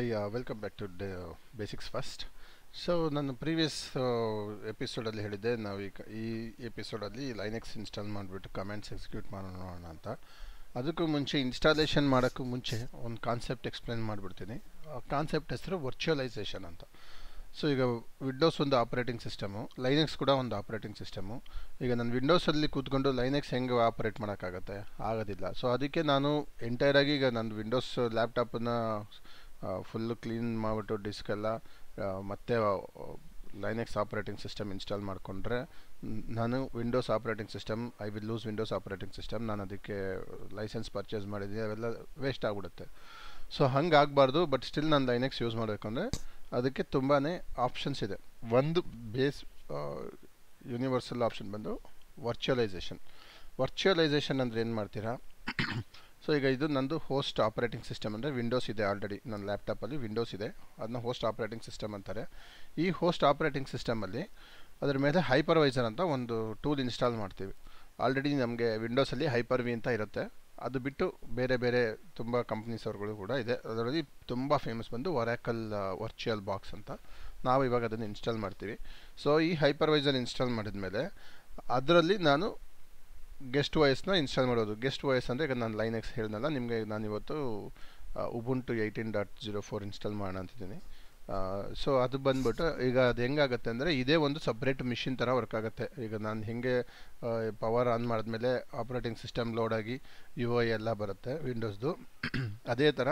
I welcome back to the basics first so ನನ್ನ previous ಎಪಿಸೋಡಲ್ಲಿ uh, ಹೇಳಿದ್ದೆ ನಾವು ಈ ಈ ಎಪಿಸೋಡಲ್ಲಿ ಲೈನೆಕ್ಸ್ ಇನ್ಸ್ಟಾಲ್ ಮಾಡಿಬಿಟ್ಟು ಕಮೆಂಟ್ಸ್ ಎಕ್ಸಿಕ್ಯೂಟ್ ಮಾಡೋಣ ಅಂತ ಅದಕ್ಕೂ ಮುಂಚೆ ಇನ್ಸ್ಟಾಲೇಷನ್ ಮಾಡೋಕ್ಕೂ ಮುಂಚೆ ಒಂದು ಕಾನ್ಸೆಪ್ಟ್ ಎಕ್ಸ್ಪ್ಲೇನ್ ಮಾಡಿಬಿಡ್ತೀನಿ ಆ ಕಾನ್ಸೆಪ್ಟ್ ಹೆಸರು ವರ್ಚುವಲೈಸೇಷನ್ ಅಂತ ಸೊ ಈಗ ವಿಂಡೋಸ್ ಒಂದು ಆಪ್ರೇಟಿಂಗ್ ಸಿಸ್ಟಮು ಲೈನೆಕ್ಸ್ ಕೂಡ ಒಂದು ಆಪ್ರೇಟಿಂಗ್ ಸಿಸ್ಟಮು ಈಗ ನಾನು ವಿಂಡೋಸಲ್ಲಿ ಕೂತ್ಕೊಂಡು ಲೈನೆಕ್ಸ್ ಹೆಂಗೆ ಆಪ್ರೇಟ್ ಮಾಡೋಕ್ಕಾಗತ್ತೆ ಆಗೋದಿಲ್ಲ ಸೊ ಅದಕ್ಕೆ ನಾನು ಎಂಟೈರಾಗಿ ಈಗ ನನ್ನ ವಿಂಡೋಸ್ ಲ್ಯಾಪ್ಟಾಪನ್ನು ಫುಲ್ಲು ಕ್ಲೀನ್ ಮಾಡಿಬಿಟ್ಟು ಡಿಸ್ಕೆಲ್ಲ ಮತ್ತೆ ಲೈನೆಕ್ಸ್ ಆಪ್ರೇಟಿಂಗ್ ಸಿಸ್ಟಮ್ ಇನ್ಸ್ಟಾಲ್ ಮಾಡಿಕೊಂಡ್ರೆ ನಾನು Windows operating system I will lose Windows operating system ನಾನು ಅದಕ್ಕೆ ಲೈಸೆನ್ಸ್ ಪರ್ಚೇಸ್ ಮಾಡಿದ್ದೀನಿ ಅವೆಲ್ಲ ವೇಸ್ಟ್ ಆಗಿಬಿಡುತ್ತೆ ಸೊ ಆಗಬಾರ್ದು ಬಟ್ ಸ್ಟಿಲ್ ನಾನು ಲೈನೆಕ್ಸ್ ಯೂಸ್ ಮಾಡಬೇಕಂದ್ರೆ ಅದಕ್ಕೆ ತುಂಬಾ ಆಪ್ಷನ್ಸ್ ಇದೆ ಒಂದು ಬೇಸ್ ಯೂನಿವರ್ಸಲ್ ಆಪ್ಷನ್ ಬಂದು ವರ್ಚುವಲೈಸೇಷನ್ ವರ್ಚುವಲೈಸೇಷನ್ ಅಂದರೆ ಏನು ಮಾಡ್ತೀರಾ ಸೊ ಈಗ ಇದು ನಂದು ಹೋಸ್ಟ್ ಆಪರೇಟಿಂಗ್ ಸಿಸ್ಟಮ್ ಅಂದರೆ ವಿಂಡೋಸ್ ಇದೆ ಆಲ್ರೆಡಿ ನನ್ನ ಲ್ಯಾಪ್ಟಾಪಲ್ಲಿ ವಿಂಡೋಸ್ ಇದೆ ಅದನ್ನ ಹೋಸ್ಟ್ ಆಪರೇಟಿಂಗ್ ಸಿಸ್ಟಮ್ ಅಂತಾರೆ ಈ ಹೋಸ್ಟ್ ಆಪರೇಟಿಂಗ್ ಸಿಸ್ಟಮಲ್ಲಿ ಅದರ ಮೇಲೆ ಹೈಪರ್ವೈಸರ್ ಅಂತ ಒಂದು ಟೂಲ್ ಇನ್ಸ್ಟಾಲ್ ಮಾಡ್ತೀವಿ ಆಲ್ರೆಡಿ ನಮಗೆ ವಿಂಡೋಸಲ್ಲಿ ಹೈಪರ್ ವಿ ಅಂತ ಇರುತ್ತೆ ಅದು ಬಿಟ್ಟು ಬೇರೆ ಬೇರೆ ತುಂಬ ಕಂಪ್ನೀಸ್ ಅವ್ರುಗಳು ಕೂಡ ಇದೆ ಅದರಲ್ಲಿ ತುಂಬ ಫೇಮಸ್ ಬಂದು ವರಾಕಲ್ ವರ್ಚುವಲ್ ಬಾಕ್ಸ್ ಅಂತ ನಾವು ಇವಾಗ ಅದನ್ನು ಇನ್ಸ್ಟಾಲ್ ಮಾಡ್ತೀವಿ ಸೊ ಈ ಹೈಪರ್ವೈಸರ್ ಇನ್ಸ್ಟಾಲ್ ಮಾಡಿದ ಮೇಲೆ ಅದರಲ್ಲಿ ನಾನು ಗೆಸ್ಟ್ ವಾಯ್ಸ್ನ ಇನ್ಸ್ಟಾಲ್ ಮಾಡೋದು ಗೆಸ್ಟ್ ವಾಯ್ಸ್ ಅಂದರೆ ಈಗ ನಾನು ಎಕ್ಸ್ ಹೇಳಿದ್ನಲ್ಲ ನಿಮಗೆ ನಾನು ಇವತ್ತು two eighteen dot zero four install ಮಾಡೋಣ ಅಂತಿದ್ದೀನಿ ಸೊ ಅದು ಬಂದ್ಬಿಟ್ಟು ಈಗ ಅದು ಹೆಂಗಾಗುತ್ತೆ ಅಂದರೆ ಇದೇ ಒಂದು ಸಪ್ರೇಟ್ ಮಿಷಿನ್ ಥರ ವರ್ಕ್ ಆಗುತ್ತೆ ಈಗ ನಾನು ಹೇಗೆ ಪವರ್ ಆನ್ ಮಾಡಿದ್ಮೇಲೆ ಆಪ್ರೇಟಿಂಗ್ ಸಿಸ್ಟಮ್ ಲೋಡ್ ಆಗಿ ಯು ಐ ಎಲ್ಲ ಬರುತ್ತೆ ವಿಂಡೋಸ್ದು ಅದೇ ಥರ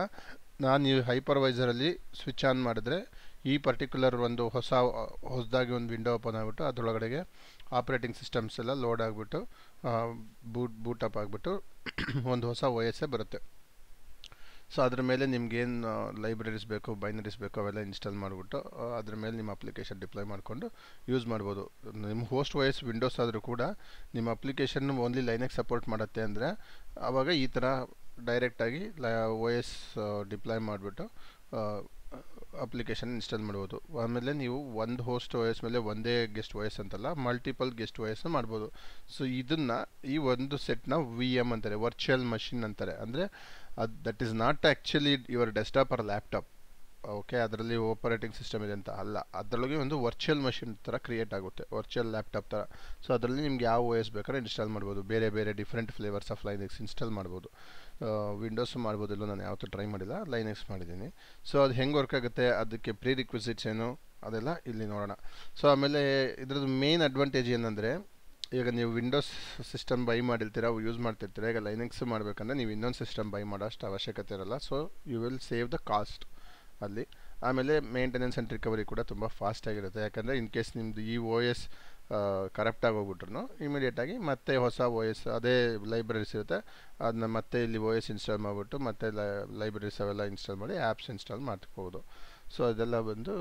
ನಾನು ಈ ಹೈಪರ್ವೈಸರಲ್ಲಿ ಸ್ವಿಚ್ ಆನ್ ಮಾಡಿದ್ರೆ ಈ ಪರ್ಟಿಕ್ಯುಲರ್ ಒಂದು ಹೊಸ ಹೊಸದಾಗಿ ಒಂದು ವಿಂಡೋ ಓಪನ್ ಆಗಿಬಿಟ್ಟು ಅದರೊಳಗಡೆಗೆ ಆಪ್ರೇಟಿಂಗ್ ಸಿಸ್ಟಮ್ಸ್ ಎಲ್ಲ ಲೋಡ್ ಆಗಿಬಿಟ್ಟು ಬೂಟ್ ಬೂಟಪ್ ಆಗಿಬಿಟ್ಟು ಒಂದು ಹೊಸ ವಯಸ್ಸೇ ಬರುತ್ತೆ ಸೊ ಅದ್ರ ಮೇಲೆ ನಿಮ್ಗೇನು ಲೈಬ್ರರೀಸ್ ಬೇಕು ಬೈನರೀಸ್ ಬೇಕು ಅವೆಲ್ಲ ಇನ್ಸ್ಟಾಲ್ ಮಾಡಿಬಿಟ್ಟು ಅದ್ರ ಮೇಲೆ ನಿಮ್ಮ ಅಪ್ಲಿಕೇಶನ್ ಡಿಪ್ಲೈ ಮಾಡಿಕೊಂಡು ಯೂಸ್ ಮಾಡ್ಬೋದು ನಿಮ್ಮ ಹೋಸ್ಟ್ ವಯಸ್ ವಿಂಡೋಸ್ ಆದರೂ ಕೂಡ ನಿಮ್ಮ ಅಪ್ಲಿಕೇಶನ್ ಓನ್ಲಿ ಲೈನಕ್ಕೆ ಸಪೋರ್ಟ್ ಮಾಡುತ್ತೆ ಅಂದರೆ ಆವಾಗ ಈ ಥರ ಡೈರೆಕ್ಟಾಗಿ ಲ ಒ ಎಸ್ ಡಿಪ್ಲೈ ಮಾಡಿಬಿಟ್ಟು ಅಪ್ಲಿಕೇಶನ್ ಇನ್ಸ್ಟಾಲ್ ಮಾಡ್ಬೋದು ಆಮೇಲೆ ನೀವು ಒಂದು ಹೋಸ್ಟ್ ವಯಸ್ ಮೇಲೆ ಒಂದೇ ಗೆಸ್ಟ್ ವಾಯ್ಸ್ ಅಂತಲ್ಲ ಮಲ್ಟಿಪಲ್ ಗೆಸ್ಟ್ ವಯಸ್ಸು ಮಾಡ್ಬೋದು ಸೊ ಇದನ್ನು ಈ ಒಂದು ಸೆಟ್ನ ವಿ ಎಮ್ ಅಂತಾರೆ ವರ್ಚುವಲ್ ಮಷಿನ್ ಅಂತಾರೆ ಅಂದರೆ ಅದು that is not actually your desktop or laptop okay ಅದರಲ್ಲಿ ಆಪರೇಟಿಂಗ್ ಸಿಸ್ಟಮ್ ಇದೆ ಅಂತ ಅಲ್ಲ ಅದರೊಳಗೆ ಒಂದು ವರ್ಚುವಲ್ ಮಷಿನ್ ಥರ ಕ್ರಿಯೇಟ್ ಆಗುತ್ತೆ ವರ್ಚುವಲ್ ಲ್ಯಾಪ್ಟಾಪ್ ಥರ ಸೊ ಅದರಲ್ಲಿ ನಿಮ್ಗೆ ಯಾವ ಓ ಎಸ್ ಬೇಕಾದ್ರೆ ಇನ್ಸ್ಟಾಲ್ ಮಾಡ್ಬೋದು ಬೇರೆ ಬೇರೆ different flavours of Linux install ಮಾಡ್ಬೋದು ವಿಂಡೋಸ್ ಮಾಡ್ಬೋದಿಲ್ಲ ನಾನು ಯಾವತ್ತೂ ಟ್ರೈ ಮಾಡಿಲ್ಲ ಲೈನಿಂಗ್ಸ್ ಮಾಡಿದ್ದೀನಿ ಸೊ ಅದು ಹೆಂಗೆ ವರ್ಕ್ ಆಗುತ್ತೆ ಅದಕ್ಕೆ ಪ್ರೀ ರಿಕ್ವಿಸಿಟ್ಸ್ ಏನು ಅದೆಲ್ಲ ಇಲ್ಲಿ ನೋಡೋಣ ಸೊ ಆಮೇಲೆ ಇದ್ರದ್ದು ಮೇನ್ ಅಡ್ವಾಂಟೇಜ್ ಏನಂದರೆ ಈಗ ನೀವು ವಿಂಡೋಸ್ ಸಿಸ್ಟಮ್ ಬೈ ಮಾಡಿರ್ತೀರ ಯೂಸ್ ಮಾಡ್ತಿರ್ತೀರ ಈಗ ಲೈನಿಂಗ್ಸ್ ಮಾಡಬೇಕಂದ್ರೆ ನೀವು ಇನ್ನೊಂದು ಸಿಸ್ಟಮ್ ಬೈ ಮಾಡೋಷ್ಟು ಅವಶ್ಯಕತೆ ಇರಲ್ಲ so you will save the cost ಅಲ್ಲಿ ಆಮೇಲೆ ಮೇಂಟೆನೆನ್ಸ್ ಆ್ಯಂಡ್ ರಿಕವರಿ ಕೂಡ ತುಂಬ ಫಾಸ್ಟಾಗಿರುತ್ತೆ ಯಾಕಂದರೆ ಇನ್ ಕೇಸ್ ನಿಮ್ಮದು ಇ ಓ ಎಸ್ ಆಗಿ ಹೋಗ್ಬಿಟ್ರು ಇಮಿಡಿಯೇಟಾಗಿ ಮತ್ತೆ ಹೊಸ ಒ ಎಸ್ ಅದೇ ಲೈಬ್ರರೀಸ್ ಇರುತ್ತೆ ಅದನ್ನ ಮತ್ತೆ ಇಲ್ಲಿ ಒ ಎಸ್ ಇನ್ಸ್ಟಾಲ್ ಮಾಡಿಬಿಟ್ಟು ಮತ್ತೆ ಲೈಬ್ರರೀಸ್ ಅವೆಲ್ಲ ಇನ್ಸ್ಟಾಲ್ ಮಾಡಿ ಆ್ಯಪ್ಸ್ ಇನ್ಸ್ಟಾಲ್ ಮಾಡ್ಕೋಬೋದು ಸೊ ಅದೆಲ್ಲ ಬಂದು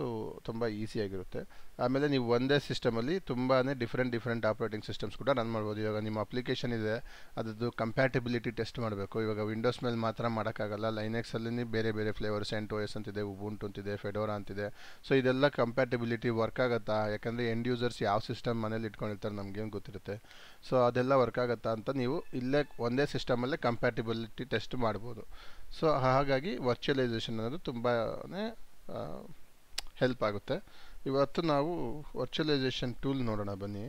ತುಂಬ ಈಸಿಯಾಗಿರುತ್ತೆ ಆಮೇಲೆ ನೀವು ಒಂದೇ ಸಿಸ್ಟಮಲ್ಲಿ ತುಂಬಾ ಡಿಫ್ರೆಂಟ್ ಡಿಫ್ರೆಂಟ್ ಆಪ್ರೇಟಿಂಗ್ ಸಿಸ್ಟಮ್ಸ್ ಕೂಡ ರನ್ ಮಾಡ್ಬೋದು ಇವಾಗ ನಿಮ್ಮ ಅಪ್ಲಿಕೇಶನ್ ಇದೆ ಅದರದ್ದು ಕಂಪ್ಯಾಟಿಬಿಲಿಟಿ ಟೆಸ್ಟ್ ಮಾಡಬೇಕು ಇವಾಗ ವಿಂಡೋಸ್ ಮೇಲೆ ಮಾತ್ರ ಮಾಡೋಕ್ಕಾಗಲ್ಲ ಲೈನೆಕ್ಸಲ್ಲಿ ಬೇರೆ ಬೇರೆ ಫ್ಲೇವರ್ಸ್ ಎಂಟು ಎಸ್ ಅಂತಿದೆ ಉಬುಂಟು ಅಂತಿದೆ ಫೆಡೋರಾ ಅಂತಿದೆ ಸೊ ಇದೆಲ್ಲ ಕಂಪ್ಯಾಟಿಬಿಲಿಟಿ ವರ್ಕ್ ಆಗುತ್ತಾ ಯಾಕಂದರೆ ಎಂಡ್ ಯೂಸರ್ಸ್ ಯಾವ ಸಿಸ್ಟಮ್ ಮನೇಲಿ ಇಟ್ಕೊಂಡಿರ್ತಾರೆ ನಮಗೇನು ಗೊತ್ತಿರುತ್ತೆ ಸೊ ಅದೆಲ್ಲ ವರ್ಕ್ ಆಗುತ್ತಾ ಅಂತ ನೀವು ಇಲ್ಲೇ ಒಂದೇ ಸಿಸ್ಟಮಲ್ಲೇ ಕಂಪ್ಯಾಟಿಬಿಲಿಟಿ ಟೆಸ್ಟ್ ಮಾಡ್ಬೋದು ಸೊ ಹಾಗಾಗಿ ವರ್ಚುವಲೈಸೇಷನ್ ಅನ್ನೋದು ತುಂಬಾ ಹೆಲ್ಪ್ ಆಗುತ್ತೆ ಇವತ್ತು ನಾವು ವರ್ಚುವಲೈಸೇಷನ್ ಟೂಲ್ ನೋಡೋಣ ಬನ್ನಿ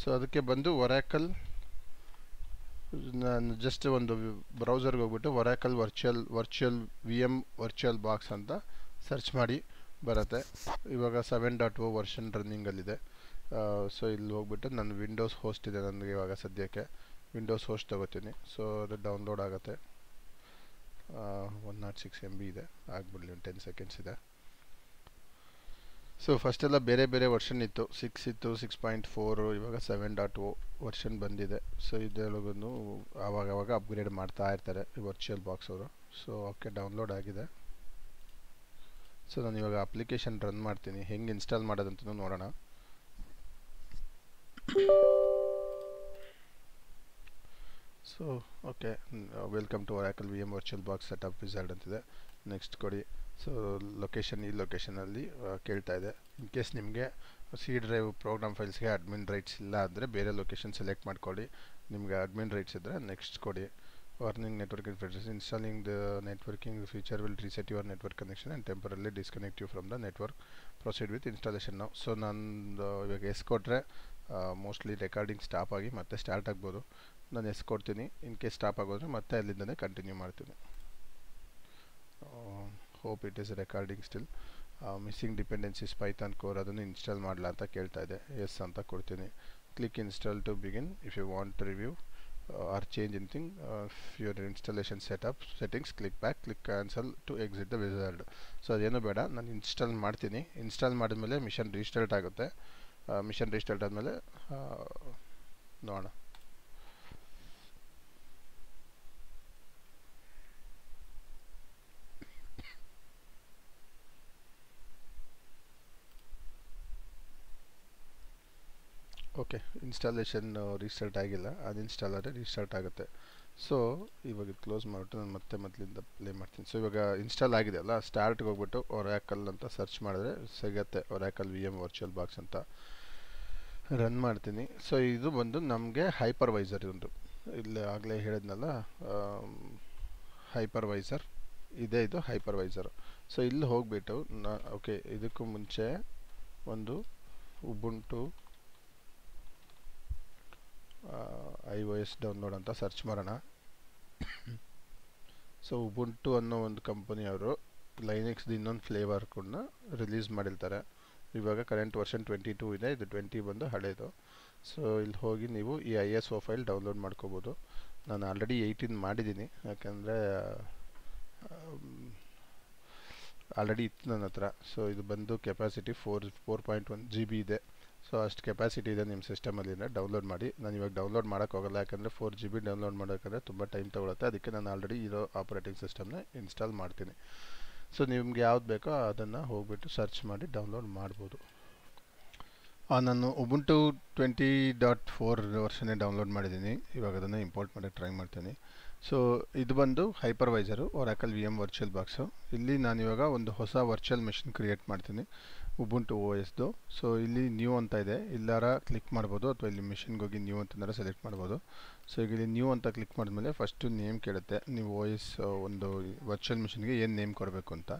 ಸೊ ಅದಕ್ಕೆ ಬಂದು ಒರಾಕಲ್ ನಾನು ಜಸ್ಟ್ ಒಂದು ಬ್ರೌಸರ್ಗೆ ಹೋಗ್ಬಿಟ್ಟು Oracle virtual virtual V M virtual box ಅಂತ ಸರ್ಚ್ ಮಾಡಿ ಬರುತ್ತೆ ಇವಾಗ ಸೆವೆನ್ ಡಾಟ್ ಓ ವರ್ಷನ್ ರನ್ನಿಂಗಲ್ಲಿದೆ ಸೊ ಇಲ್ಲಿ ಹೋಗ್ಬಿಟ್ಟು ನನ್ನ ವಿಂಡೋಸ್ ಹೋಸ್ಟ್ ಇದೆ ನನಗೆ ಇವಾಗ ಸದ್ಯಕ್ಕೆ ವಿಂಡೋಸ್ ಹೋಸ್ಟ್ ತಗೋತೀನಿ ಸೊ ಅದು ಡೌನ್ಲೋಡ್ ಆಗುತ್ತೆ one naught six M B ಇದೆ ಆಗ್ಬಿಡಲಿ ಒಂದು ಟೆನ್ ಸೆಕೆಂಡ್ಸ್ ಇದೆ ಸೊ ಫಸ್ಟೆಲ್ಲ ಬೇರೆ ಬೇರೆ ವರ್ಷನ್ ಇತ್ತು ಸಿಕ್ಸ್ ಇತ್ತು ಸಿಕ್ಸ್ ಪಾಯಿಂಟ್ ಫೋರು ಇವಾಗ ಸೆವೆನ್ ಡಾಟ್ ಓ ವರ್ಷನ್ ಬಂದಿದೆ ಸೊ ಇದ್ರೊಳಗೂ ಆವಾಗವಾಗ ಅಪ್ಗ್ರೇಡ್ ಮಾಡ್ತಾ ಇರ್ತಾರೆ ವರ್ಚುವಲ್ ಬಾಕ್ಸ್ ಅವರು ಸೊ ಓಕೆ ಡೌನ್ಲೋಡ್ ಆಗಿದೆ ಸೊ ನಾನು ಇವಾಗ ಅಪ್ಲಿಕೇಶನ್ ರನ್ ಮಾಡ್ತೀನಿ ಹೆಂಗೆ ಇನ್ಸ್ಟಾಲ್ ಮಾಡೋದಂತ ನೋಡೋಣ so okay welcome to Oracle V M virtual box setup wizard ಅಂತಿದೆ ನೆಕ್ಸ್ಟ್ ಕೊಡಿ ಸೊ ಲೊಕೇಶನ್ ಈ ಲೊಕೇಶನಲ್ಲಿ uh, ಕೇಳ್ತಾ ಇದೆ ಇನ್ ಕೇಸ್ ನಿಮಗೆ ಸಿ ಡ್ರೈವ್ ಪ್ರೋಗ್ರಾಮ್ ಫೈಲ್ಸ್ಗೆ ಅಡ್ಮಿನ್ ರೈಟ್ಸ್ ಇಲ್ಲ ಅಂದರೆ ಬೇರೆ ಲೊಕೇಶನ್ ಸೆಲೆಕ್ಟ್ ಮಾಡ್ಕೊಳ್ಳಿ ನಿಮಗೆ ಅಡ್ಮಿನ್ ರೈಟ್ಸ್ ಇದ್ದರೆ ನೆಕ್ಸ್ಟ್ ಕೊಡಿ warning network interface installing the networking feature will reset your network connection and temporarily disconnect you from the network proceed with installation ನಾವು so ನಾನು ಇವಾಗ ಎಸ್ ಕೊಟ್ಟರೆ ಮೋಸ್ಟ್ಲಿ ರೆಕಾರ್ಡಿಂಗ್ ಸ್ಟಾಪ್ ಆಗಿ ಮತ್ತೆ ಸ್ಟಾರ್ಟ್ ಆಗ್ಬೋದು ನಾನು ಎಸ್ ಕೊಡ್ತೀನಿ ಇನ್ ಕೇಸ್ ಸ್ಟಾಪ್ ಆಗೋದ್ರೆ ಮತ್ತೆ ಅಲ್ಲಿಂದನೇ ಕಂಟಿನ್ಯೂ ಮಾಡ್ತೀನಿ hope it is recording still missing dependencies Python core ಅದನ್ನು ಇನ್ಸ್ಟಾಲ್ ಮಾಡಲ ಅಂತ ಕೇಳ್ತಾ ಇದೆ ಎಸ್ ಅಂತ ಕೊಡ್ತೀನಿ click install to begin if you want to review or change anything your installation setup settings click back click cancel to exit the wizard so ಅದೇನು ಬೇಡ ನಾನು ಇನ್ಸ್ಟಾಲ್ ಮಾಡ್ತೀನಿ ಇನ್ಸ್ಟಾಲ್ ಮಾಡಿದ್ಮೇಲೆ ಮಿಷನ್ ರಿಸ್ಟಾರ್ಟ್ ಆಗುತ್ತೆ ಮಿಷನ್ ರಿಸ್ಟಾರ್ಟ್ ಆದಮೇಲೆ ನೋಡೋಣ okay installation restart ಆಗಿಲ್ಲ ಅದು ಇನ್ಸ್ಟಾಲ್ ಆದರೆ ರೀಸ್ಟಾರ್ಟ್ ಆಗುತ್ತೆ ಸೊ ಇವಾಗ ಇದು ಕ್ಲೋಸ್ ಮಾಡಿಬಿಟ್ಟು ನಾನು ಮತ್ತೆ ಮೊದಲಿಂದ ಪ್ಲೇ ಮಾಡ್ತೀನಿ ಸೊ ಇವಾಗ ಇನ್ಸ್ಟಾಲ್ ಆಗಿದೆ ಅಲ್ಲ ಸ್ಟಾರ್ಟ್ಗೆ ಹೋಗ್ಬಿಟ್ಟು ಆ್ಯಕಲ್ ಅಂತ ಸರ್ಚ್ ಮಾಡಿದ್ರೆ ಸಿಗತ್ತೆ Oracle V M virtual box ಅಂತ ರನ್ ಮಾಡ್ತೀನಿ ಸೊ ಇದು ಬಂದು ನಮಗೆ ಹೈಪರ್ವೈಸರ್ ಉಂಟು ಇಲ್ಲಿ ಆಗಲೇ ಹೇಳಿದ್ನಲ್ಲ ಹೈಪರ್ವೈಸರ್ ಇದೇ ಇದು ಹೈಪರ್ವೈಸರ್ ಸೊ ಇಲ್ಲಿ ಹೋಗ್ಬಿಟ್ಟು ನಾ ಓಕೆ ಇದಕ್ಕೂ ಮುಂಚೆ ಒಂದು Ubuntu I O S download ಅಂತ ಸರ್ಚ್ ಮಾಡೋಣ ಸೊ ಉಬುಂಟು ಅನ್ನೋ ಒಂದು ಕಂಪನಿಯವರು ಲೈನಿಕ್ಸ್ದು ಇನ್ನೊಂದು ಕೂಡ ರಿಲೀಸ್ ಮಾಡಿರ್ತಾರೆ ಇವಾಗ ಕರೆಂಟ್ ವರ್ಷನ್ ಟ್ವೆಂಟಿ ಟೂ ಇದೆ ಇದು ಟ್ವೆಂಟಿ ಬಂದು ಹಳೇದು ಸೊ ಇಲ್ಲಿ ಹೋಗಿ ನೀವು ಈ I S O file download ಮಾಡ್ಕೋಬೋದು ನಾನು ಆಲ್ರೆಡಿ ಏಯ್ಟೀನ್ ಮಾಡಿದ್ದೀನಿ ಯಾಕೆಂದರೆ ಆಲ್ರೆಡಿ ಇತ್ತು ನನ್ನ ಹತ್ರ ಸೊ ಇದು ಬಂದು capacity four four point one G B ಇದೆ ಸೊ ಅಷ್ಟು ಕೆಪಾಸಿಟಿ ಇದೆ ನಿಮ್ಮ ಸಿಸ್ಟಮಲ್ಲಿಂದ ಡೌನ್ಲೋಡ್ ಮಾಡಿ ನಾನು ಇವಾಗ ಡೌನ್ಲೋಡ್ ಮಾಡೋಕ್ಕಾಗಲ್ಲ ಹೋಗಲ್ಲ ಯಾಕಂದರೆ ಫೋರ್ ಜಿ ಬಿ ಡೌನ್ಲೋಡ್ ಮಾಡೋಕ್ಕಂದ್ರೆ ತುಂಬ ಟೈಮ್ ತೊಗೊಳುತ್ತೆ ಅದಕ್ಕೆ ನಾನು ಆಲ್ರೆಡಿ ಇರೋ ಆಪ್ರೇಟಿಂಗ್ ಸಿಸ್ಟಮ್ನ ಇನ್ಸ್ಟಾಲ್ ಮಾಡ್ತೀನಿ ಸೊ ನಿಮ್ಗೆ ಯಾವ್ದು ಬೇಕೋ ಅದನ್ನು ಹೋಗ್ಬಿಟ್ಟು ಸರ್ಚ್ ಮಾಡಿ ಡೌನ್ಲೋಡ್ ಮಾಡ್ಬೋದು ನಾನು ಟು ಟ್ವೆಂಟಿ ಡಾಟ್ ಫೋರ್ ವರ್ಷನೇ ಡೌನ್ಲೋಡ್ ಮಾಡಿದ್ದೀನಿ ಇವಾಗ ಅದನ್ನು ಇಂಪೋರ್ಟ್ ಮಾಡೋಕ್ಕೆ ಟ್ರೈ ಮಾಡ್ತೀನಿ ಸೊ ಇದು ಬಂದು hypervisor Oracle V M virtual box ಇಲ್ಲಿ ನಾನಿವಾಗ ಒಂದು ಹೊಸ ವರ್ಚುವಲ್ ಮೆಷಿನ್ ಕ್ರಿಯೇಟ್ ಮಾಡ್ತೀನಿ ಉಬುಂಟು ಓ ಎಸ್ದು ಸೊ ಇಲ್ಲಿ ನ್ಯೂ ಅಂತ ಇದೆ ಇಲ್ಲಾರ ಕ್ಲಿಕ್ ಮಾಡ್ಬೋದು ಅಥವಾ ಇಲ್ಲಿ ಮಿಷಿನ್ಗೆ ಹೋಗಿ ನ್ಯೂ ಅಂತಂದರೆ ಸೆಲೆಕ್ಟ್ ಮಾಡ್ಬೋದು ಸೊ ಈಗ ಇಲ್ಲಿ ನ್ಯೂ ಅಂತ ಕ್ಲಿಕ್ ಮಾಡಿದ್ಮೇಲೆ ಫಸ್ಟು ನೇಮ್ ಕೇಳುತ್ತೆ ನೀವು ಓ ಎಸ್ ಒಂದು ವರ್ಚುವಲ್ ಮಿಷಿನ್ಗೆ ಏನು ನೇಮ್ ಕೊಡಬೇಕು ಅಂತ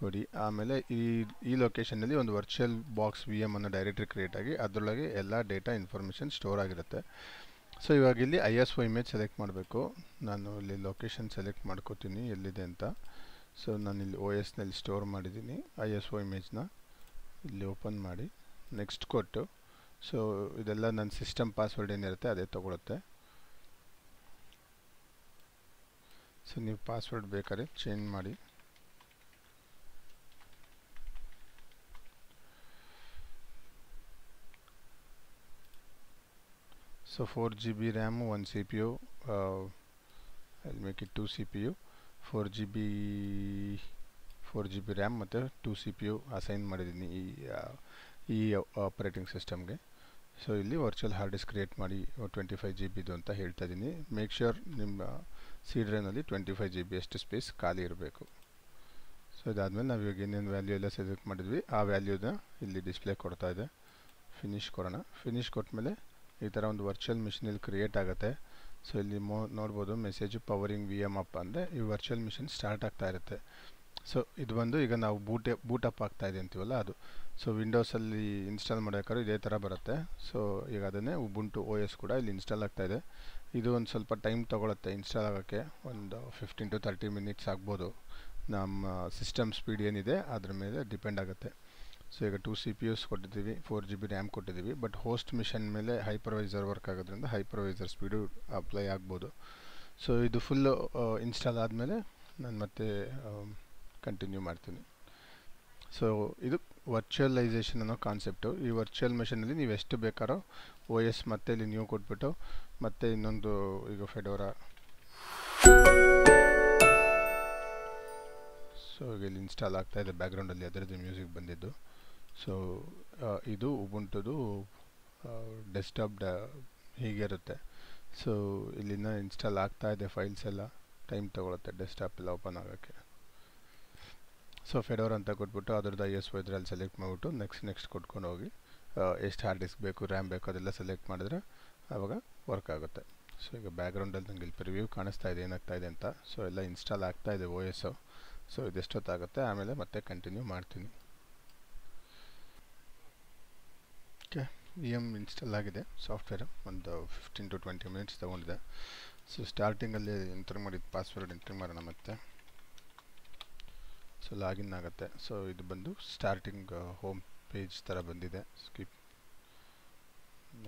ಕೊಡಿ ಆಮೇಲೆ ಈ ಈ ಲೊಕೇಶನಲ್ಲಿ ಒಂದು ವರ್ಚುವಲ್ ಬಾಕ್ಸ್ ವಿ ಎಮ್ ಅನ್ನು ಡೈರೆಕ್ಟ್ರಿ ಕ್ರಿಯೇಟ್ ಆಗಿ ಅದರೊಳಗೆ ಎಲ್ಲ ಡೇಟಾ ಇನ್ಫಾರ್ಮೇಷನ್ ಸ್ಟೋರ್ ಆಗಿರುತ್ತೆ ಸೊ ಇವಾಗ ಇಲ್ಲಿ I S O image select ಮಾಡಬೇಕು ನಾನು ಇಲ್ಲಿ ಲೊಕೇಶನ್ ಸೆಲೆಕ್ಟ್ ಮಾಡ್ಕೋತೀನಿ ಎಲ್ಲಿದೆ ಅಂತ ಸೊ ನಾನು ಇಲ್ಲಿ ಓ ಎಸ್ನಲ್ಲಿ ಸ್ಟೋರ್ ಮಾಡಿದ್ದೀನಿ ಐ ಎಸ್ ಒ ಇಮೇಜ್ನ ಇಲ್ಲಿ ಓಪನ್ ಮಾಡಿ ನೆಕ್ಸ್ಟ್ ಕೊಟ್ಟು ಸೊ ಇದೆಲ್ಲ ನನ್ನ ಸಿಸ್ಟಮ್ ಪಾಸ್ವರ್ಡ್ ಏನಿರುತ್ತೆ ಅದೇ ತೊಗೊಳುತ್ತೆ ಸೊ ನೀವು ಪಾಸ್ವರ್ಡ್ ಬೇಕಾದ್ರೆ ಚೇಂಜ್ ಮಾಡಿ so for one C P U I make it two C P U four G B four G B RAM ಮತ್ತು two C P U assign ಮಾಡಿದ್ದೀನಿ ಈ ಈ ಆಪರೇಟಿಂಗ್ ಸಿಸ್ಟಮ್ಗೆ ಸೊ ಇಲ್ಲಿ ವರ್ಚುವಲ್ ಹಾರ್ಡ್ ಡಿಸ್ಕ್ ಕ್ರಿಯೇಟ್ ಮಾಡಿ twenty five G ಬಿದು ಅಂತ ಹೇಳ್ತಾ ಇದ್ದೀನಿ ಮೇಕ್ ಶ್ಯೂರ್ ನಿಮ್ಮ C twenty five G B ಅಷ್ಟು ಸ್ಪೇಸ್ ಖಾಲಿ ಇರಬೇಕು ಸೊ ಇದಾದಮೇಲೆ ನಾವು ಇವಾಗ ಏನೇನು ವ್ಯಾಲ್ಯೂ ಎಲ್ಲ ಸೆಲೆಕ್ಟ್ ಮಾಡಿದ್ವಿ ಆ ವ್ಯಾಲ್ಯೂನ ಇಲ್ಲಿ ಡಿಸ್ಪ್ಲೇ ಕೊಡ್ತಾ ಇದೆ ಫಿನಿಶ್ ಕೊಡೋಣ ಫಿನಿಶ್ ಕೊಟ್ಟಮೇಲೆ ಈ ಥರ ಒಂದು ವರ್ಚುವಲ್ ಮಿಷಿನಲ್ಲಿ ಕ್ರಿಯೇಟ್ ಆಗುತ್ತೆ ಸೊ ಇಲ್ಲಿ ಮೋ ನೋಡ್ಬೋದು message powering V M up ಅಂದರೆ ಈ ವರ್ಚುವಲ್ ಮಿಷಿನ್ ಸ್ಟಾರ್ಟ್ ಆಗ್ತಾ ಇರುತ್ತೆ ಸೊ ಇದು ಬಂದು ಈಗ ನಾವು ಬೂಟೆ ಬೂಟಪ್ ಆಗ್ತಾ ಇದೆ ಅಂತೀವಲ್ಲ ಅದು ಸೊ ವಿಂಡೋಸಲ್ಲಿ ಇನ್ಸ್ಟಾಲ್ ಮಾಡಬೇಕಾದ್ರೆ ಇದೇ ಥರ ಬರುತ್ತೆ ಸೊ ಈಗ ಅದನ್ನೇ ಉಬುಂಟು ಓ ಎಸ್ ಕೂಡ ಇಲ್ಲಿ ಇನ್ಸ್ಟಾಲ್ ಆಗ್ತಾ ಇದೆ ಇದು ಒಂದು ಸ್ವಲ್ಪ ಟೈಮ್ ತೊಗೊಳುತ್ತೆ ಇನ್ಸ್ಟಾಲ್ ಆಗೋಕ್ಕೆ ಒಂದು ಫಿಫ್ಟೀನ್ ಟು ತರ್ಟಿ ಮಿನಿಟ್ಸ್ ಆಗ್ಬೋದು ನಮ್ಮ ಸಿಸ್ಟಮ್ ಸ್ಪೀಡ್ ಏನಿದೆ ಅದ್ರ ಮೇಲೆ ಡಿಪೆಂಡ್ ಆಗುತ್ತೆ ಸೊ ಈಗ ಟೂ ಸಿ ಪಿ ಯುಸ್ ಕೊಟ್ಟಿದ್ದೀವಿ ಫೋರ್ ಜಿ ಬಿ ರ್ಯಾಮ್ ಕೊಟ್ಟಿದ್ದೀವಿ ಬಟ್ ಹೋಸ್ಟ್ ಮಿಷನ್ ಮೇಲೆ ಹೈಪರ್ವೈಸರ್ ವರ್ಕ್ ಆಗೋದ್ರಿಂದ ಹೈಪರ್ವೈಸರ್ ಸ್ಪೀಡು ಅಪ್ಲೈ ಆಗ್ಬೋದು ಸೊ ಇದು ಫುಲ್ಲು ಇನ್ಸ್ಟಾಲ್ ಆದಮೇಲೆ ನಾನು ಮತ್ತೆ um, ಕಂಟಿನ್ಯೂ ಮಾಡ್ತೀನಿ ಸೊ ಇದು ವರ್ಚುವಲೈಸೇಷನ್ ಅನ್ನೋ ಕಾನ್ಸೆಪ್ಟು ಈ ವರ್ಚುವಲ್ ಮೆಷಿನಲ್ಲಿ ನೀವು ಎಷ್ಟು ಬೇಕಾರೋ ಓ ಎಸ್ ಮತ್ತೆ ಇಲ್ಲಿ ನೀವು ಕೊಟ್ಬಿಟ್ಟು ಮತ್ತೆ ಇನ್ನೊಂದು ಈಗ ಫೆಡೋರಾ ಸೊ ಇಲ್ಲಿ ಇನ್ಸ್ಟಾಲ್ ಆಗ್ತಾ ಇದೆ ಬ್ಯಾಕ್ಗ್ರೌಂಡಲ್ಲಿ ಅದರದ್ದು ಮ್ಯೂಸಿಕ್ ಬಂದಿದ್ದು ಸೊ ಇದು ಉಬುಂಟುದು ಡೆಸ್ಕ್ಟಾಪ್ ಹೀಗಿರುತ್ತೆ ಸೊ ಇಲ್ಲಿನ ಇನ್ಸ್ಟಾಲ್ ಆಗ್ತಾ ಇದೆ ಫೈಲ್ಸ್ ಎಲ್ಲ ಟೈಮ್ ತೊಗೊಳುತ್ತೆ ಡೆಸ್ಕ್ಟಾಪ್ ಎಲ್ಲ ಓಪನ್ ಆಗೋಕ್ಕೆ ಸೊ ಫೆಡೋರ್ ಅಂತ ಕೊಟ್ಬಿಟ್ಟು ಅದ್ರದ್ದು ಐ ಎಸ್ ಒ ಇದರಲ್ಲಿ ಸೆಲೆಕ್ಟ್ ಮಾಡಿಬಿಟ್ಟು ನೆಕ್ಸ್ಟ್ ನೆಕ್ಸ್ಟ್ ಕೊಟ್ಕೊಂಡು ಹೋಗಿ ಎಷ್ಟು ಹಾರ್ಡ್ ಡಿಸ್ಕ್ ಬೇಕು ರ್ಯಾಮ್ ಬೇಕು ಅದೆಲ್ಲ ಸೆಲೆಕ್ಟ್ ಮಾಡಿದ್ರೆ ಆವಾಗ ವರ್ಕ್ ಆಗುತ್ತೆ ಸೊ ಈಗ ಬ್ಯಾಕ್ಗ್ರೌಂಡಲ್ಲಿ ನನಗೆ ಇಲ್ಲಿ ಪ್ರಿವ್ಯೂ ಕಾಣಿಸ್ತಾ ಇದೆ ಏನಾಗ್ತಾ ಇದೆ ಅಂತ ಸೊ ಎಲ್ಲ ಇನ್ಸ್ಟಾಲ್ ಆಗ್ತಾ ಇದೆ ಓ ಎಸ್ಸು ಸೊ ಇದೆಷ್ಟೊತ್ತಾಗುತ್ತೆ ಆಮೇಲೆ ಮತ್ತೆ ಕಂಟಿನ್ಯೂ ಮಾಡ್ತೀನಿ ಓಕೆ ಇ ಎಮ್ ಇನ್ಸ್ಟಾಲ್ ಆಗಿದೆ ಸಾಫ್ಟ್ವೇರ್ ಒಂದು ಫಿಫ್ಟೀನ್ ಟು ಟ್ವೆಂಟಿ ಮಿನಿಟ್ಸ್ ತೊಗೊಂಡಿದೆ ಸೊ ಸ್ಟಾರ್ಟಿಂಗಲ್ಲಿ ಎಂಟ್ರ್ ಮಾಡಿದ್ದು ಪಾಸ್ವರ್ಡ್ ಎಂಟ್ರಿ ಮಾಡೋಣ ಮತ್ತೆ ಸೊ ಲಾಗಿನ್ ಆಗುತ್ತೆ ಸೊ ಇದು ಬಂದು ಸ್ಟಾರ್ಟಿಂಗ್ ಹೋಮ್ ಪೇಜ್ ಥರ ಬಂದಿದೆ skip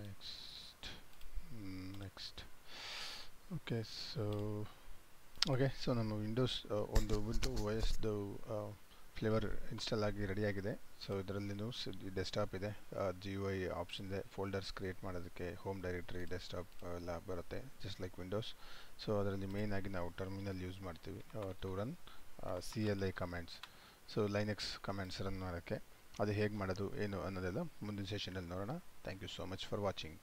next next okay so okay so ನಮ್ಮ ವಿಂಡೋಸ್ uh, ಒಂದು ವಿಂಡೋ ವಯಸ್ದು ಫ್ಲೇವರ್ ಇನ್ಸ್ಟಾಲ್ ಆಗಿ ರೆಡಿಯಾಗಿದೆ ಸೊ ಇದರಲ್ಲಿ ಡೆಸ್ಕ್ಟಾಪ್ ಇದೆ ಜಿ ವೈ ಆಪ್ಷನ್ ಇದೆ ಫೋಲ್ಡರ್ಸ್ ಕ್ರಿಯೇಟ್ ಮಾಡೋದಕ್ಕೆ ಹೋಮ್ ಡೈರೆಕ್ಟ್ರಿ ಡೆಸ್ಕ್ಟಾಪ್ ಎಲ್ಲ ಬರುತ್ತೆ ಜಸ್ಟ್ ಲೈಕ್ ವಿಂಡೋಸ್ ಸೊ ಅದರಲ್ಲಿ ಮೇಯ್ನ್ ಆಗಿ ನಾವು ಟರ್ಮಿನಲ್ ಯೂಸ್ ಮಾಡ್ತೀವಿ to uh, run C L I commands so Linux commands run ಮಾಡೋಕ್ಕೆ ಅದು ಹೇಗೆ ಮಾಡೋದು ಏನು ಅನ್ನೋದೆಲ್ಲ ಮುಂದಿನ ಸೆಷನಲ್ಲಿ ನೋಡೋಣ thank you so much for watching